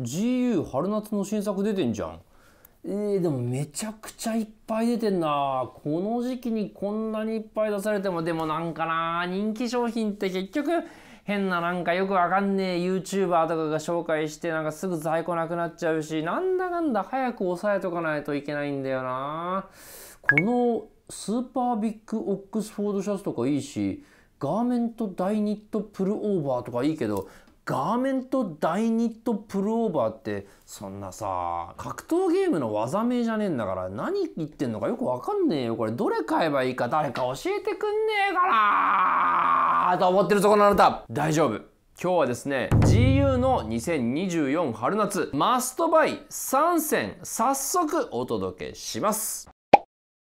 GU 春夏の新作出てんじゃんえー、でもめちゃくちゃいっぱい出てんなこの時期にこんなにいっぱい出されてもでもなんかな人気商品って結局変ななんかよくわかんねえ YouTuber とかが紹介してなんかすぐ在庫なくなっちゃうしなんだかんだ早く押さえとかないといけないんだよなこのスーパービッグオックスフォードシャツとかいいしガーメントダイニットプルオーバーとかいいけどガーメント大ニットプルオーバーってそんなさ格闘ゲームの技名じゃねえんだから何言ってんのかよくわかんねえよこれどれ買えばいいか誰か教えてくんねえかなと思ってるとこのあなた大丈夫今日はですね GU の2024春夏マストバイ3選早速お届けします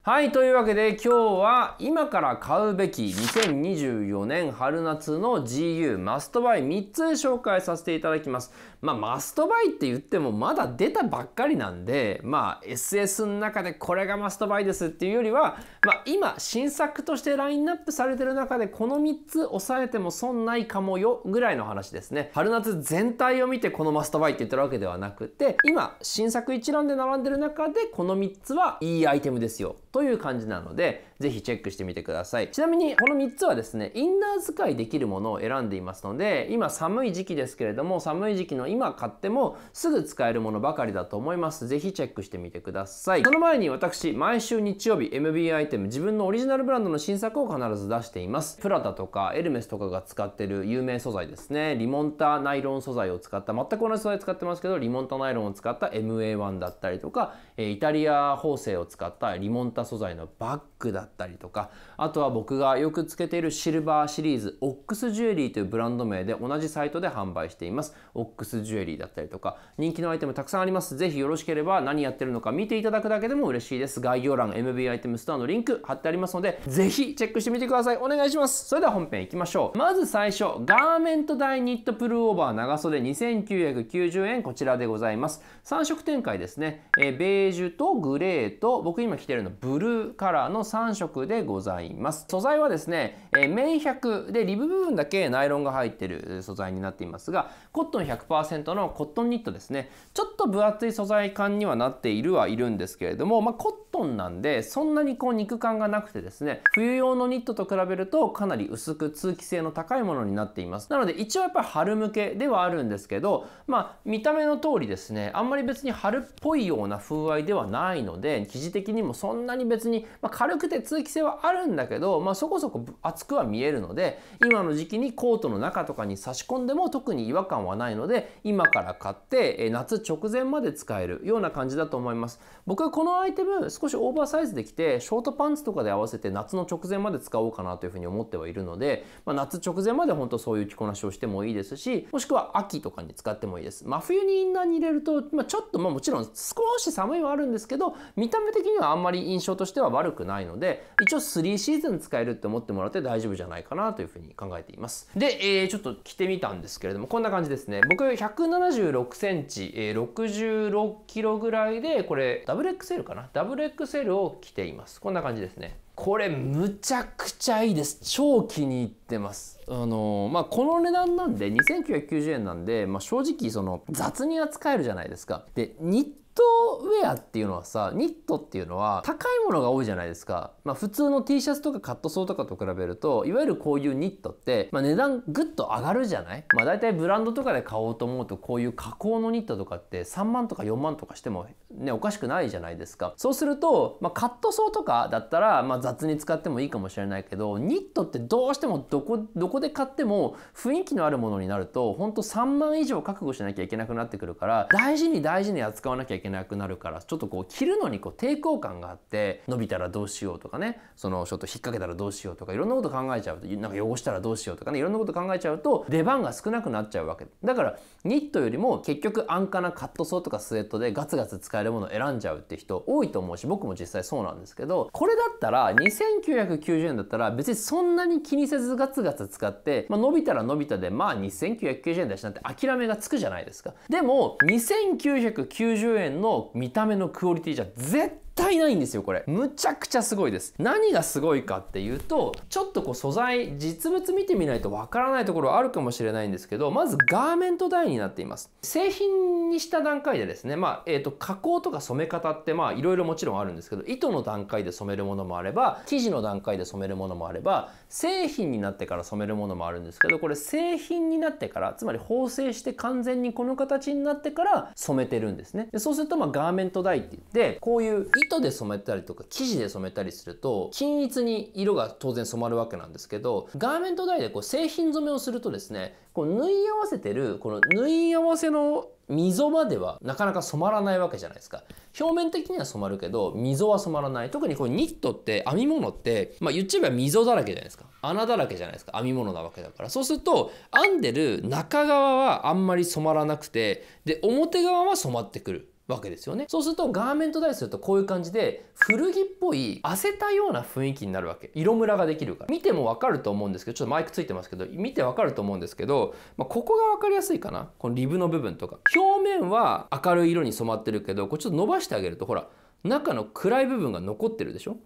はい、というわけで今日は今から買うべき2024年春夏の GU マストバイ3つ紹介させていただきます。まあ、マストバイって言ってもまだ出たばっかりなんで、まあ、SS の中でこれがマストバイですっていうよりは、まあ、今新作としてラインナップされてる中でこの3つ押さえても損ないかもよぐらいの話ですね。春夏全体を見てこのマストバイって言ってるわけではなくて今新作一覧で並んでる中でこの3つはいいアイテムですよという感じなのでぜひチェックしてみてくださいちなみにこの3つはですねインナー使いできるものを選んでいますので今寒い時期ですけれども寒い時期の今買ってもすぐ使えるものばかりだと思います。ぜひチェックしてみてください。その前に私、毎週日曜日 MB アイテム自分のオリジナルブランドの新作を必ず出しています。プラダとかエルメスとかが使ってる有名素材ですね。リモンタナイロン素材を使った、全く同じ素材使ってますけど、リモンタナイロンを使った MA1 だったりとか、イタリア縫製を使ったリモンタ素材のバッグだったりとか、あとは僕がよくつけているシルバーシリーズ、オックスジュエリーというブランド名で同じサイトで販売しています。オックススジュエリーだったりとか人気のアイテムたくさんありますぜひよろしければ何やってるのか見ていただくだけでも嬉しいです概要欄 MB アイテムストアのリンク貼ってありますのでぜひチェックしてみてくださいお願いしますそれでは本編いきましょうまず最初ガーメント大ニットプルオーバー長袖2990円こちらでございます3色展開ですね、えベージュとグレーと僕今着てるのブルーカラーの3色でございます素材はですね、え綿100でリブ部分だけナイロンが入ってる素材になっていますがコットン100%のコットンニットですねちょっと分厚い素材感にはなっているはいるんですけれども、まあ、コットンなんでそんなにこう肉感がなくてですね冬用のニットと比べるとかなり薄く通気性の高いものになっていますなので一応やっぱり春向けではあるんですけどまあ見た目の通りですねあんまり別に春っぽいような風合いではないので生地的にもそんなに別に、まあ、軽くて通気性はあるんだけど、まあ、そこそこ厚くは見えるので今の時期にコートの中とかに差し込んでも特に違和感はないので今から買って夏直前まで使えるような感じだと思います僕はこのアイテム少し少しオーバーサイズできてショートパンツとかで合わせて夏の直前まで使おうかなというふうに思ってはいるので、まあ、夏直前まで本当そういう着こなしをしてもいいですしもしくは秋とかに使ってもいいです真冬にインナーに入れると、まあ、ちょっとまあもちろん少し寒いはあるんですけど見た目的にはあんまり印象としては悪くないので一応3シーズン使えるって思ってもらって大丈夫じゃないかなというふうに考えていますで、えー、ちょっと着てみたんですけれどもこんな感じですね僕176センチ、え66キロぐらいでこれ WXL かな WXL ックセルを着ていますこんな感じですねこれむちゃくちゃいいです超気に入ってますあのー、まあこの値段なんで2990円なんで、まあ、正直その雑に扱えるじゃないですかでニットウェアっていうのはさニットっていうのは高いものが多いじゃないですか、まあ、普通の T シャツとかカットソーとかと比べるといわゆるこういうニットって、まあ、値段ぐっと上がるじゃない、まあ、大体ブランドとかで買おうと思うとこういう加工のニットとかって3万とか4万とかしてもねおかしくないじゃないですかそうすると、まあ、カットソーとかだったら、まあ、雑に使ってもいいかもしれないけどニットってどうしてもどこどこで買っても雰囲気のあるものになるとほんと3万以上覚悟しなきゃいけなくなってくるから大事に大事に扱わなきゃいけないけなくなるからちょっとこう着るのにこう抵抗感があって伸びたらどうしようとかねそのちょっと引っ掛けたらどうしようとかいろんなこと考えちゃうとなんか汚したらどうしようとかねいろんなこと考えちゃうと出番が少なくなっちゃうわけだからニットよりも結局安価なカットソーとかスウェットでガツガツ使えるものを選んじゃうって人多いと思うし僕も実際そうなんですけどこれだったら2990円だったら別にそんなに気にせずガツガツ使って、まあ、伸びたら伸びたでまあ2990円だしなんて諦めがつくじゃないですかでも2990円の見た目のクオリティじゃ絶対ないんですよ、これ。むちゃくちゃすごいです。何がすごいかっていうと、ちょっとこう素材、実物見てみないとわからないところあるかもしれないんですけど、まずガーメント台になっています。製品にした段階でですね、まあ、えっ、ー、と、加工とか染め方ってまあ、いろいろもちろんあるんですけど、糸の段階で染めるものもあれば、生地の段階で染めるものもあれば、製品になってから染めるものもあるんですけど、これ製品になってから、つまり縫製して完全にこの形になってから染めてるんですね。でそうすると、まあ、ガーメント台って言って、こういう糸で染めたりとか生地で染めたりすると均一に色が当然染まるわけなんですけどガーメント台でこう製品染めをするとですねこう縫い合わせてるこの縫い合わせの溝まではなかなか染まらないわけじゃないですか。表面的には染まるけど、溝は染まらない。特にこうニットって編み物って、まあ言っちゃえば溝だらけじゃないですか。穴だらけじゃないですか。編み物なわけだから。そうすると、編んでる中側はあんまり染まらなくて、で、表側は染まってくる。わけですよね。そうすると、ガーメントダイするとこういう感じで、古着っぽい、汗たような雰囲気になるわけ。色ムラができるから。見てもわかると思うんですけど、ちょっとマイクついてますけど、見てわかると思うんですけど、まあ、ここがわかりやすいかな。このリブの部分とか。表面は明るい色に染まってるけど、これちょっと伸ばしてあげると、ほら、中の暗い部分が残ってるでしょ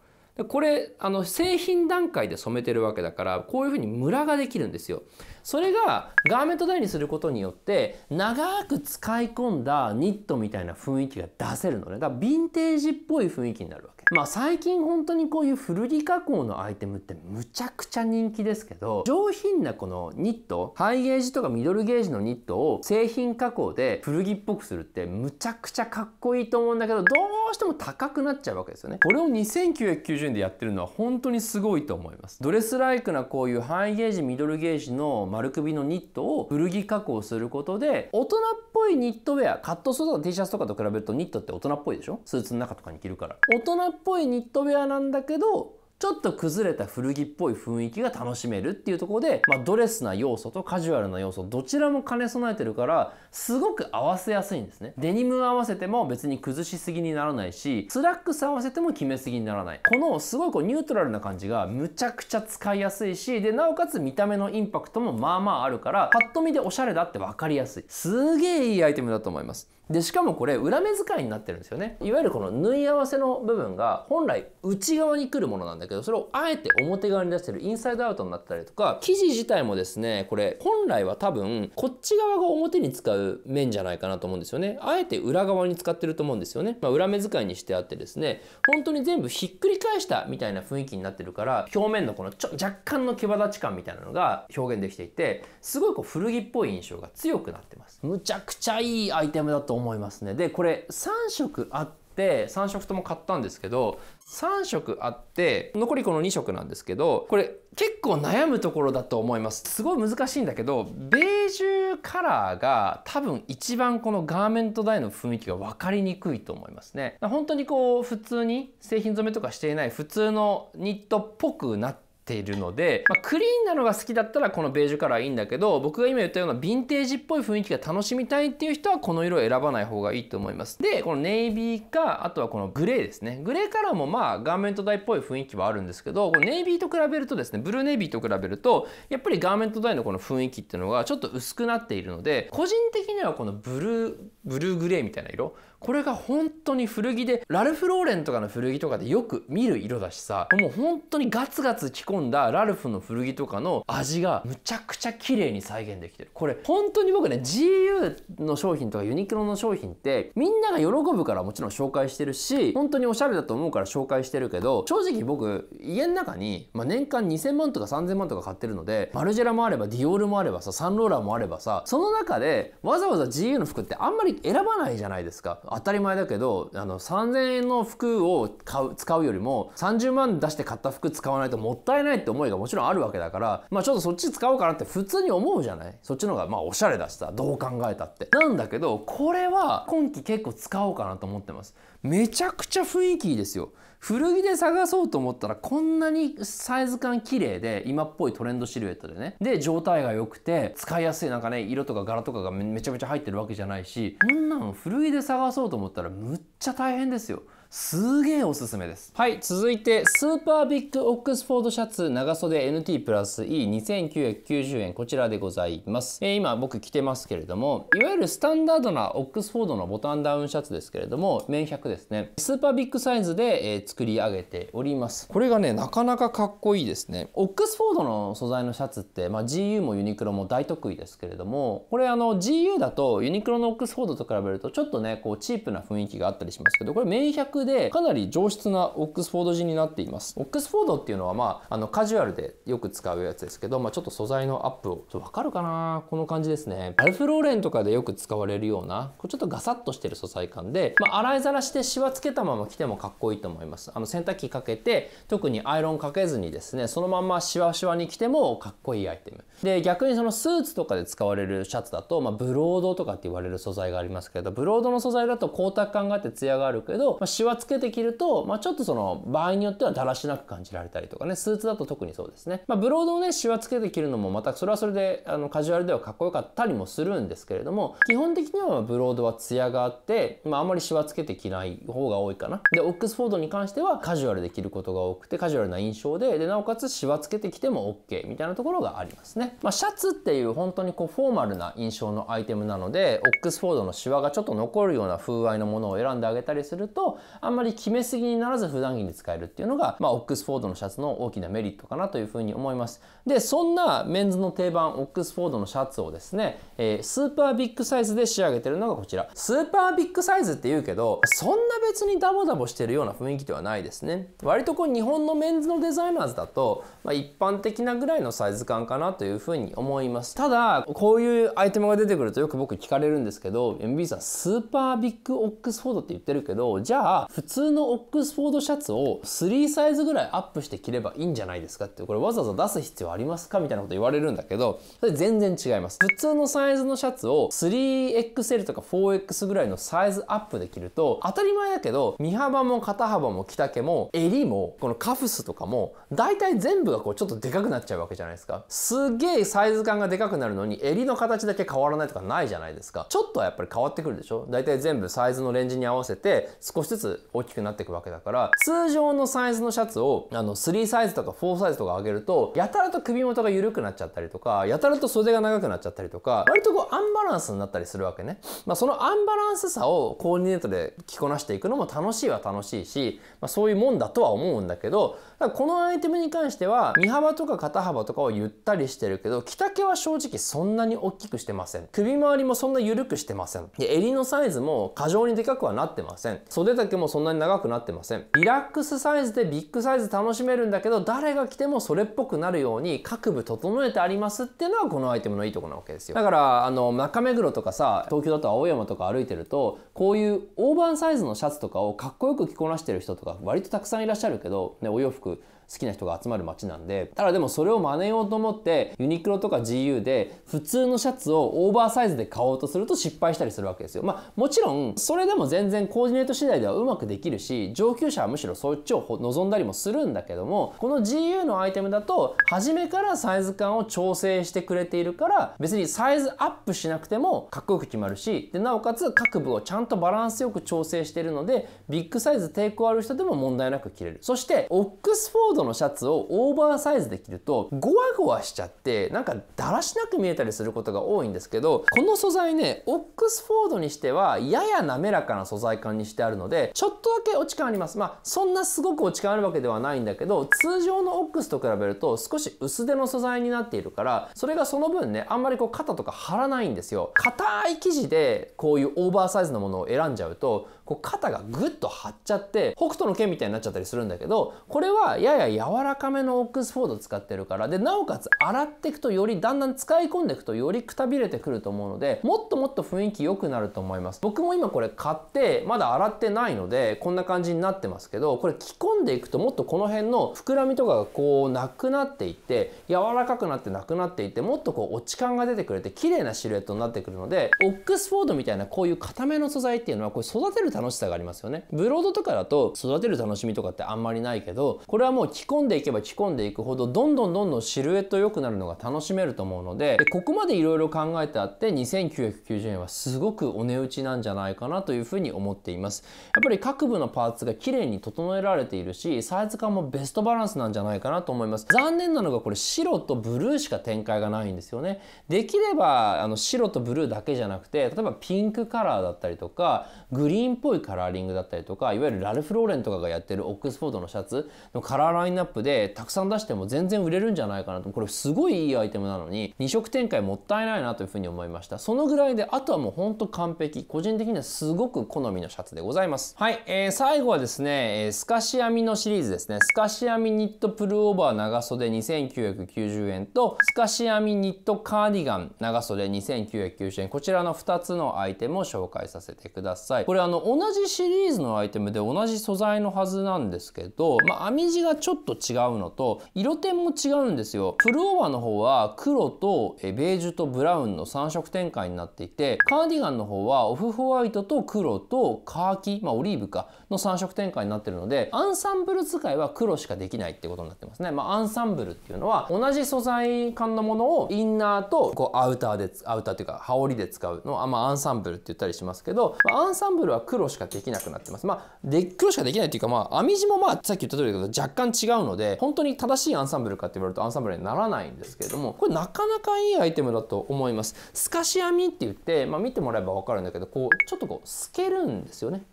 これあの製品段階で染めてるわけだからこういうふうにムラができるんですよ。それがガーメント台にすることによって長く使い込んだニットみたいな雰囲気が出せるのねだからヴィンテージっぽい雰囲気になるわけ。まあ最近本当にこういう古着加工のアイテムってむちゃくちゃ人気ですけど上品なこのニットハイゲージとかミドルゲージのニットを製品加工で古着っぽくするってむちゃくちゃかっこいいと思うんだけどどううしても高くなっちゃうわけですよね。これを2990円でやってるのは本当にすごいと思います。ドレスライクなこういうハイゲージミドルゲージの丸首のニットを古着加工することで大人っぽいニットウェアカットソーとか T シャツとかと比べるとニットって大人っぽいでしょスーツの中とかに着るから。大人っぽいニットウェアなんだけどちょっと崩れた古着っぽい雰囲気が楽しめるっていうところで、まあ、ドレスな要素とカジュアルな要素どちらも兼ね備えてるからすごく合わせやすいんですねデニム合わせても別に崩しすぎにならないしスラックス合わせても決めすぎにならないこのすごいこうニュートラルな感じがむちゃくちゃ使いやすいしでなおかつ見た目のインパクトもまあまああるからパッと見でおしゃれだって分かりやすいすげえいいアイテムだと思いますでしかもこれ裏目使いになってるんですよねいわゆるこの縫い合わせの部分が本来内側に来るものなんだけどそれをあえて表側に出してるインサイドアウトになったりとか生地自体もですねこれ本来は多分こっち側が表に使う面じゃないかなと思うんですよねあえて裏側に使ってると思うんですよね、まあ、裏目使いにしてあってですね本当に全部ひっくり返したみたいな雰囲気になってるから表面のこのちょ若干の毛羽立ち感みたいなのが表現できていてすごいこう古着っぽい印象が強くなってますむちゃくちゃいいアイテムだと思いますね。でこれ3色あって3色とも買ったんですけど3色あって残りこの2色なんですけどこれ結構悩むところだと思いますすごい難しいんだけどベージュカラーが多分一番このガーメント台の雰囲気が分かりにくいと思いますね本当にこう普通に製品染めとかしていない普通のニットっぽくなってているので、まあ、クリーンなのが好きだったらこのベージュカラーいいんだけど僕が今言ったようなヴィンテージっぽい雰囲気が楽しみたいっていう人はこの色を選ばない方がいいと思いますでこのネイビーかあとはこのグレーですねグレーカラーもまあガーメント台っぽい雰囲気はあるんですけどこのネイビーと比べるとですねブルーネイビーと比べるとやっぱりガーメント台のこの雰囲気っていうのがちょっと薄くなっているので個人的にはこのブルーブルーグレーみたいな色これが本当に古着でラルフ・ローレンとかの古着とかでよく見る色だしさもう本当にガツガツ着込んだラルフの古着とかの味がむちゃくちゃ綺麗に再現できてるこれ本当に僕ね GU の商品とかユニクロの商品ってみんなが喜ぶからもちろん紹介してるし本当におしゃれだと思うから紹介してるけど正直僕家の中に、まあ、年間2000万とか3000万とか買ってるのでマルジェラもあればディオールもあればさサンローラーもあればさその中でわざわざ GU の服ってあんまり選ばないじゃないですか当たり前だけどあの3,000円の服を買う使うよりも30万出して買った服使わないともったいないって思いがもちろんあるわけだからまあちょっとそっち使おうかなって普通に思うじゃないそっちの方がまあおしゃれだしさどう考えたって。なんだけどこれは今季結構使おうかなと思ってます。めちゃくちゃ雰囲気いいですよ。古着で探そうと思ったらこんなにサイズ感綺麗で今っぽいトレンドシルエットでねで状態が良くて使いやすいなんかね色とか柄とかがめちゃめちゃ入ってるわけじゃないしこんなの古着で探そうと思ったらむっちゃ大変ですよすげえおすすめですはい続いてスーパービッグオックスフォードシャツ長袖 NT プラス E2990 円こちらでございます、えー、今僕着てますけれどもいわゆるスタンダードなオックスフォードのボタンダウンシャツですけれども綿100ですねスーパービッグサイズで、えー、作り上げておりますこれがねなかなかかっこいいですねオックスフォードの素材のシャツって、まあ、GU もユニクロも大得意ですけれどもこれあの GU だとユニクロのオックスフォードと比べるとちょっとねこうチープな雰囲気があったりしますけどこれ綿100でかなり上質なオックスフォード地になっていますオックスフォードっていうのはまああのカジュアルでよく使うやつですけど、まあ、ちょっと素材のアップをわかるかなこの感じですねアルフローレンとかでよく使われるようなちょっとガサッとしてる素材感で、まあ、洗いざらしてシワつけたまま着てもかっこいいと思いますあの洗濯機かけて特にアイロンかけずにですねそのままシワシワに着てもかっこいいアイテムで逆にそのスーツとかで使われるシャツだと、まあ、ブロードとかって言われる素材がありますけどブロードの素材だと光沢感があってツヤがあるけど、まあ、シワはつけて着ると、まあ、ちょっとその場合によってはだらしなく感じられたりとかね、スーツだと特にそうですね。まあ、ブロードをね、シワつけて着るのもまたそれはそれであのカジュアルではかっこよかったりもするんですけれども、基本的にはブロードはツヤがあって、まあ、あんまりシワつけて着ない方が多いかな。で、オックスフォードに関してはカジュアルで着ることが多くて、カジュアルな印象で、で、なおかつシワつけてきても OK みたいなところがありますね。まあ、シャツっていう本当にこうフォーマルな印象のアイテムなので、オックスフォードのシワがちょっと残るような風合いのものを選んであげたりすると、あんまり決めすぎにならず普段着に使えるっていうのが、まあ、オックスフォードのシャツの大きなメリットかなというふうに思います。で、そんなメンズの定番、オックスフォードのシャツをですね、えー、スーパービッグサイズで仕上げてるのがこちら。スーパービッグサイズって言うけど、そんな別にダボダボしてるような雰囲気ではないですね。割とこう日本のメンズのデザイナーズだと、まあ、一般的なぐらいのサイズ感かなというふうに思います。ただ、こういうアイテムが出てくるとよく僕聞かれるんですけど、MB さん、スーパービッグオックスフォードって言ってるけど、じゃあ、普通のオックスフォードシャツを3サイズぐらいアップして着ればいいんじゃないですかってこれわざわざ出す必要ありますかみたいなこと言われるんだけどそれ全然違います普通のサイズのシャツを 3XL とか 4X ぐらいのサイズアップで着ると当たり前だけど身幅も肩幅も着丈も襟もこのカフスとかも大体全部がこうちょっとでかくなっちゃうわけじゃないですかすげえサイズ感がでかくなるのに襟の形だけ変わらないとかないじゃないですかちょっとはやっぱり変わってくるでしょ大体全部サイズのレンジに合わせて少しずつ大きくなっていくわけだから通常のサイズのシャツをあの3サイズとか4サイズとか上げるとやたらと首元が緩くなっちゃったりとかやたらと袖が長くなっちゃったりとか割とこうアンバランスになったりするわけね、まあ、そのアンバランスさをコーディネートで着こなしていくのも楽しいは楽しいし、まあ、そういうもんだとは思うんだけどだからこのアイテムに関しては身幅とか肩幅とかをゆったりしてるけど着丈は正直そんなに大きくしてません首周りもそんな緩くしてませんで襟のサイズも過剰にでかくはなってません袖丈もそんなに長くなってませんリラックスサイズでビッグサイズ楽しめるんだけど誰が着てもそれっぽくなるように各部整えてありますっていうのはこのアイテムのいいとこなわけですよだからあの中目黒とかさ東京だと青山とか歩いてるとこういうオーバーサイズのシャツとかをかっこよく着こなしてる人とか割とたくさんいらっしゃるけど、ね、お洋服好きな人が集まる街なんで、ただでもそれを真似ようと思って、ユニクロとか GU で普通のシャツをオーバーサイズで買おうとすると失敗したりするわけですよ。まあもちろん、それでも全然コーディネート次第ではうまくできるし、上級者はむしろそっちを望んだりもするんだけども、この GU のアイテムだと、初めからサイズ感を調整してくれているから、別にサイズアップしなくてもかっこよく決まるし、で、なおかつ各部をちゃんとバランスよく調整しているので、ビッグサイズ抵抗ある人でも問題なく着れる。そして、オックススフォードのシャツをオーバーサイズで着るとゴワゴワしちゃってなんかだらしなく見えたりすることが多いんですけどこの素材ねオックスフォードにしてはやや滑らかな素材感にしてあるのでちょっとだけ落ち感ありますまあそんなすごく落ち感あるわけではないんだけど通常のオックスと比べると少し薄手の素材になっているからそれがその分ねあんまりこう肩とか張らないんですよ硬い生地でこういうオーバーサイズのものを選んじゃうとこう肩がぐっと張っちゃって北斗の剣みたいになっちゃったりするんだけどこれはやや柔らかめのオックスフォード使ってるからでなおかつ洗っていくとよりだんだん使い込んでいくとよりくたびれてくると思うのでもっともっと雰囲気良くなると思います僕も今これ買ってまだ洗ってないのでこんな感じになってますけどこれ着込でいくともっとこの辺の膨らみとかがこうなくなっていって柔らかくなってなくなっていってもっとこう落ち感が出てくれて綺麗なシルエットになってくるのでオックスフォードみたいなこういう固めの素材っていうのはこれ育てる楽しさがありますよねブロードとかだと育てる楽しみとかってあんまりないけどこれはもう着込んでいけば着込んでいくほどどんどんどんどんシルエット良くなるのが楽しめると思うのでここまでいろいろ考えてあって2990円はすごくお値打ちなんじゃないかなというふうに思っていますやっぱり各部のパーツが綺麗に整えられているるし、サイズ感もベストバランスなんじゃないかなと思います。残念なのがこれ白とブルーしか展開がないんですよね。できればあの白とブルーだけじゃなくて、例えばピンクカラーだったりとか、グリーンっぽいカラーリングだったりとか、いわゆるラルフ・ローレンとかがやってるオックスフォードのシャツのカラーラインナップでたくさん出しても全然売れるんじゃないかなと。これすごいいいアイテムなのに、2色展開もったいないなというふうに思いました。そのぐらいで、あとはもうほんと完璧。個人的にはすごく好みのシャツでございます。はい、えー、最後はですね、えー、透かしみのシリーズですね。透かし編みニットプルオーバー長袖2990円と、透かし編みニットカーディガン長袖2990円。こちらの2つのアイテムを紹介させてください。これあの、同じシリーズのアイテムで同じ素材のはずなんですけど、まあ、編み地がちょっと違うのと、色点も違うんですよ。プルオーバーの方は黒とベージュとブラウンの3色展開になっていて、カーディガンの方はオフホワイトと黒とカーキ、まあ、オリーブか、の3色展開になってるので、アンササンブル使いは黒しかできないってことになってますね。まあ、アンサンブルっていうのは同じ素材感のものをインナーとこうアウターでアウターっていうか羽織で使うのは、まあ、アンサンブルって言ったりしますけど、まあ、アンサンブルは黒しかできなくなってます。まあ、で黒しかできないっていうかまあ編み地もまあさっき言った通りだけど若干違うので本当に正しいアンサンブルかって言われるとアンサンブルにならないんですけれどもこれなかなかいいアイテムだと思います。透かし編みって言って、まあ、見てもらえばわかるんだけどこうちょっとこう透けるんですよね。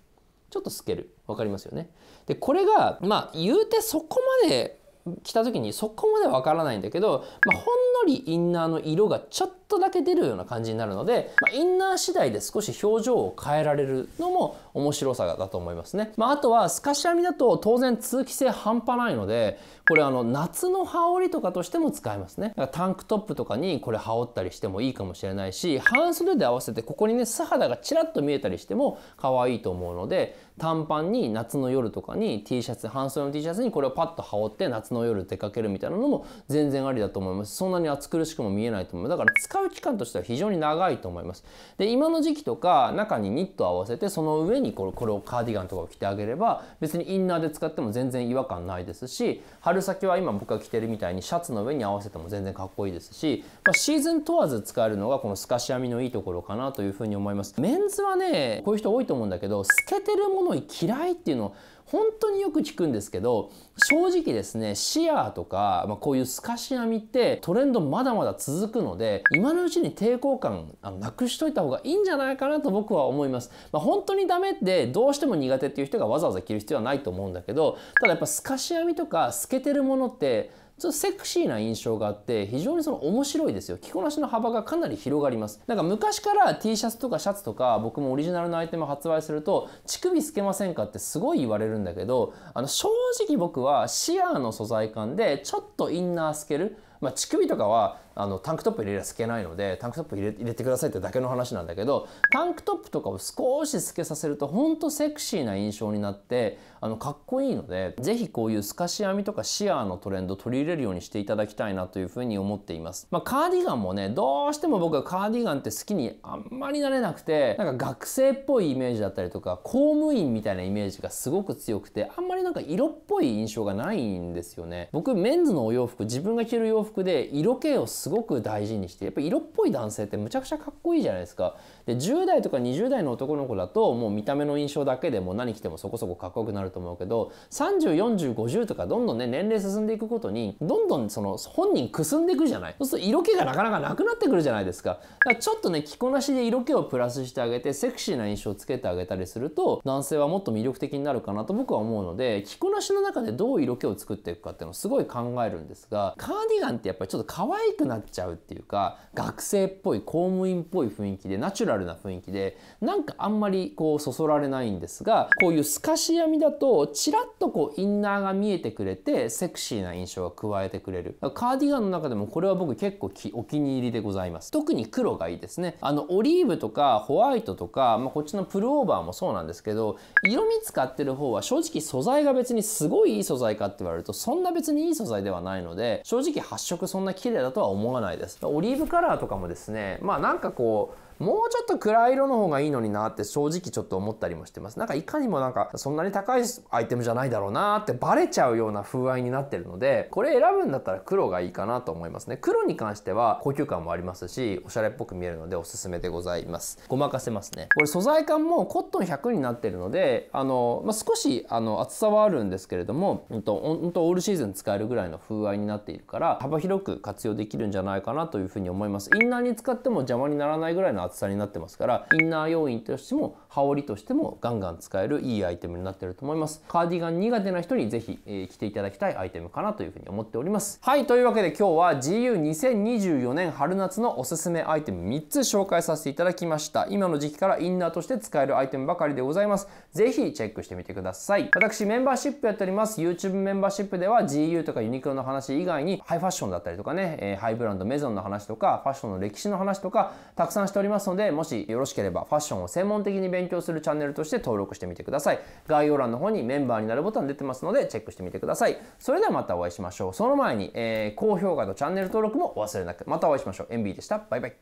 ちょっと透ける分かりますよね。でこれがまあ言うてそこまで来た時にそこまでわからないんだけど、まあ、ほんのりインナーの色がちょっとだけ出るような感じになるので、まあ、インナー次第で少し表情を変えられるのも面白さだと思いますね。まあ、あとは透かし編みだと当然通気性半端ないのでこれあの夏の羽織とかとしても使えますね。だからタンクトップとかにこれ羽織ったりしてもいいかもしれないし半袖で合わせてここにね素肌がちらっと見えたりしても可愛いと思うので短パンに夏の夜とかに T シャツ半袖の T シャツにこれをパッと羽織って夏の夜出かけるみたいなのも全然ありだと思いますそんなに暑苦しくも見えないと思うだから使う期間としては非常に長いと思いますで今の時期とか中にニット合わせてその上ににこれこれをカーディガンとかを着てあげれば別にインナーで使っても全然違和感ないですし春先は今僕が着てるみたいにシャツの上に合わせても全然かっこいいですし、まあ、シーズン問わず使えるのがこの透かし編みのいいところかなというふうに思いますメンズはねこういう人多いと思うんだけど透けてるもの嫌いっていうのを本当によく聞くんですけど正直ですねシアーとか、まあ、こういう透かし編みってトレンドまだまだ続くので今のうちに抵抗感あのなくしといた方がいいんじゃないかなと僕は思います。まあ、本当にダメってどうしても苦手っていう人がわざわざ着る必要はないと思うんだけどただやっぱ透かし編みとか透けてるものってちょっとセクシーな印象があって非常にその面白いですよ着こなしの幅がかなり広がりますなんか昔から T シャツとかシャツとか僕もオリジナルのアイテム発売すると乳首透けませんかってすごい言われるんだけどあの正直僕はシアーの素材感でちょっとインナー透けるまあ、乳首とかはあのタンクトップ入れりゃ透けないのでタンクトップ入れ入れてくださいってだけの話なんだけどタンクトップとかを少し透けさせるとほんとセクシーな印象になってあのかっこいいので是非こういう透かし編みとかシアーのトレンド取り入れるようにしていただきたいなというふうに思っています。まあ、カーディガンもねどうしても僕はカーディガンって好きにあんまりなれなくてなんか学生っぽいイメージだったりとか公務員みたいなイメージがすごく強くてあんまりなんか色っぽい印象がないんですよね。僕メンズのお洋服自分が着る洋服で色気をすすごく大事にしてやっぱ色っぽい男性ってむちゃくちゃかっこいいじゃないですかで10代とか20代の男の子だともう見た目の印象だけでも何着てもそこそこかっこよくなると思うけど304050とかどんどんね年齢進んでいくことにどんどんその本人くすんでいくじゃないそうすると色気がなかなかなくなってくるじゃないですかだからちょっとね着こなしで色気をプラスしてあげてセクシーな印象をつけてあげたりすると男性はもっと魅力的になるかなと僕は思うので着こなしの中でどう色気を作っていくかっていうのをすごい考えるんですがカーディガンってやっぱりちょっと可愛くななっちゃうっていうか学生っぽい公務員っぽい雰囲気でナチュラルな雰囲気でなんかあんまりこうそそられないんですがこういう透かし編みだとちらっとこうインナーが見えてくれてセクシーな印象が加えてくれるカーディガンの中でもこれは僕結構お気に入りでございます特に黒がいいですねあのオリーブとかホワイトとか、まあ、こっちのプルオーバーもそうなんですけど色味使ってる方は正直素材が別にすごいいい素材かって言われるとそんな別にいい素材ではないので正直発色そんな綺麗だとは思思わないです。オリーブカラーとかもですね、まあなんかこう、もうちょっと暗い色の方がいいのになって正直ちょっと思ったりもしてます。なんかいかにもなんかそんなに高いアイテムじゃないだろうなってバレちゃうような風合いになってるので、これ選ぶんだったら黒がいいかなと思いますね。黒に関しては高級感もありますし、おしゃれっぽく見えるのでおすすめでございます。ごまかせますね。これ素材感もコットン100になってるので、あの、まあ、少しあの厚さはあるんですけれども、うんと、オールシーズン使えるぐらいの風合いになっているから、幅広く活用できるんじゃないかなというふうに思います。インナーに使っても邪魔にならないぐらいの厚さになってますからインナー要因としても羽織としてもガンガン使えるいいアイテムになってると思いますカーディガン苦手な人にぜひ、えー、着ていただきたいアイテムかなというふうに思っておりますはいというわけで今日は GU2024 年春夏のおすすめアイテム3つ紹介させていただきました今の時期からインナーとして使えるアイテムばかりでございますぜひチェックしてみてください私メンバーシップやっております YouTube メンバーシップでは GU とかユニクロの話以外にハイファッションだったりとかね、えー、ハイブランドメゾンの話とかファッションの歴史の話とかたくさんしておりますますので、もしよろしければファッションを専門的に勉強するチャンネルとして登録してみてください。概要欄の方にメンバーになるボタン出てますので、チェックしてみてください。それではまたお会いしましょう。その前に、えー、高評価とチャンネル登録もお忘れなく。またお会いしましょう。MB でした。バイバイ。